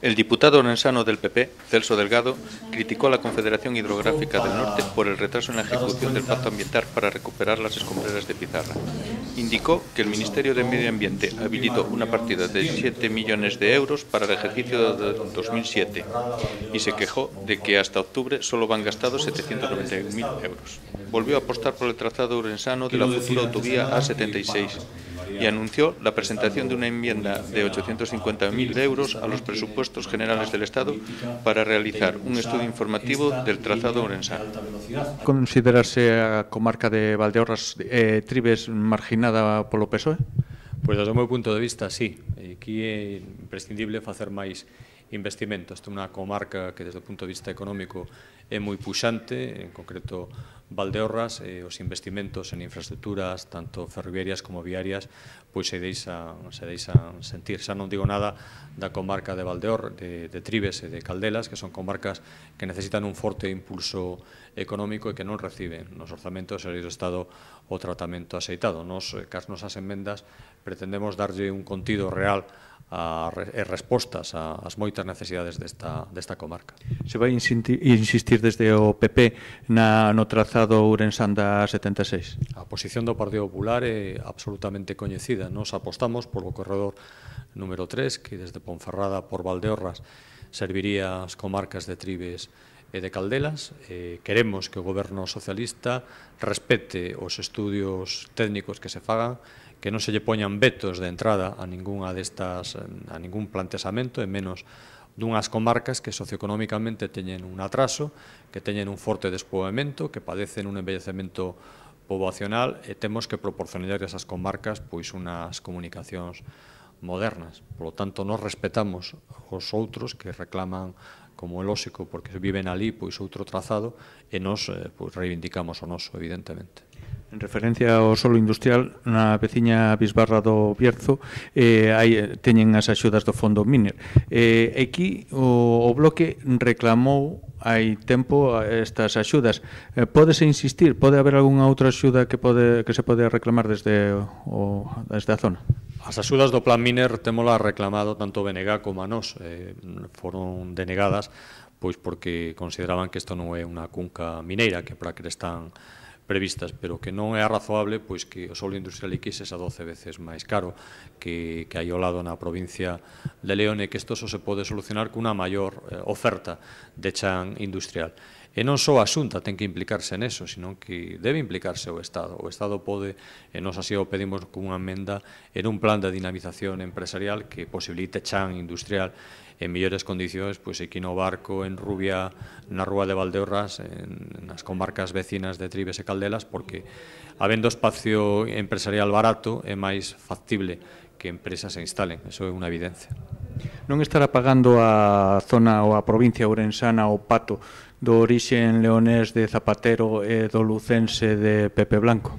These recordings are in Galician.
El diputado orensano del PP, Celso Delgado, criticó a la Confederación Hidrográfica del Norte por el retraso en la ejecución del pacto ambiental para recuperar las escombreras de Pizarra. Indicó que el Ministerio de Medio Ambiente habilitó una partida de 7 millones de euros para el ejercicio de 2007 y se quejó de que hasta octubre solo van gastados 791.000 euros. Volvió a apostar por el trazado orensano de la futura autovía A76 y anunció la presentación de una enmienda de 850.000 euros a los presupuestos generales del Estado para realizar un estudio informativo del trazado orensano. Considerarse a comarca de Valdeorras eh, Tribes marginada polo PSOE? pues, desde meu punto de vista, sí. Aquí é imprescindible facer máis investimentos. Esta é unha comarca que, desde o punto de vista económico, é moi puxante, en concreto Valdeorras, eh, os investimentos en infraestructuras, tanto ferroviarias como viarias, pois se deixan, se deixan sentir. Xa non digo nada da comarca de Valdeor, de, de Tribes e de Caldelas, que son comarcas que necesitan un forte impulso económico e que non reciben nos orzamentos do Estado o tratamento aceitado. Nos, eh, cas nosas enmendas, pretendemos darlle un contido real a, e respostas ás moitas necesidades desta, desta comarca. Se vai insistir insistir desde o PP na, no trazado Urensan da 76? A posición do Partido Popular é absolutamente coñecida. Nos apostamos polo corredor número 3, que desde Ponferrada por Valdeorras serviría as comarcas de Tribes e de Caldelas. Eh, queremos que o goberno socialista respete os estudios técnicos que se fagan que non se lle poñan vetos de entrada a ningunha destas a ningún planteamento e menos dunhas comarcas que socioeconómicamente teñen un atraso, que teñen un forte despoamento, que padecen un envellecemento poboacional e temos que proporcionar esas comarcas pois unhas comunicacións modernas. Por lo tanto, nos respetamos os outros que reclaman como el lóxico, porque viven ali pois outro trazado e nos eh, pois, reivindicamos o noso, evidentemente en referencia ao solo industrial na veciña Bisbarra do Bierzo eh, hai, teñen as axudas do Fondo Miner eh, aquí o, o bloque reclamou hai tempo estas axudas eh, podese insistir, pode haber algunha outra axuda que, pode, que se pode reclamar desde, o, desde a zona? As axudas do Plan Miner temola reclamado tanto BNG como a nos. eh, foron denegadas pois porque consideraban que isto non é unha cunca mineira que para que están previstas, pero que non é razoable pois que o solo industrial X é 12 veces máis caro que, que hai ao lado na provincia de León e que isto só se pode solucionar cunha maior eh, oferta de chan industrial. E non só a Xunta ten que implicarse neso, sino que debe implicarse o Estado. O Estado pode, e nos así o pedimos unha enmenda, en un plan de dinamización empresarial que posibilite chan industrial en mellores condicións, pois aquí no barco, en Rubia, na Rúa de Valdeorras, en, nas comarcas vecinas de Tribes e Caldelas, porque habendo espacio empresarial barato é máis factible que empresas se instalen, eso é unha evidencia. Non estará pagando a zona ou a provincia ourensana o pato do orixen leonés de Zapatero e do lucense de Pepe Blanco?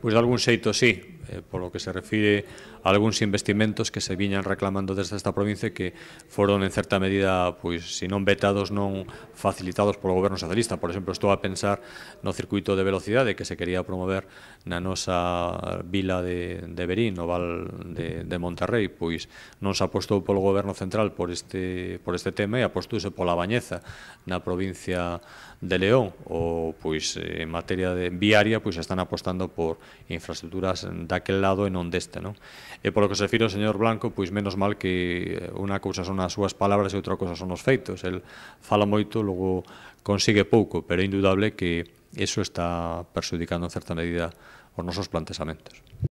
Pois de algún xeito sí, eh, polo que se refire algúns investimentos que se viñan reclamando desde esta provincia que foron en certa medida, pois, se non vetados, non facilitados polo goberno socialista. Por exemplo, estou a pensar no circuito de velocidade que se quería promover na nosa vila de, de Berín, no Val de, de Monterrey, pois non se apostou polo goberno central por este, por este tema e apostouse pola Bañeza na provincia de León ou pois en materia de viaria pois están apostando por infraestructuras daquel lado e non deste, non? E polo que se refiro ao señor Blanco, pois menos mal que eh, unha cousa son as súas palabras e outra cousa son os feitos. El fala moito, logo consigue pouco, pero é indudable que eso está perxudicando en certa medida os nosos plantexamentos.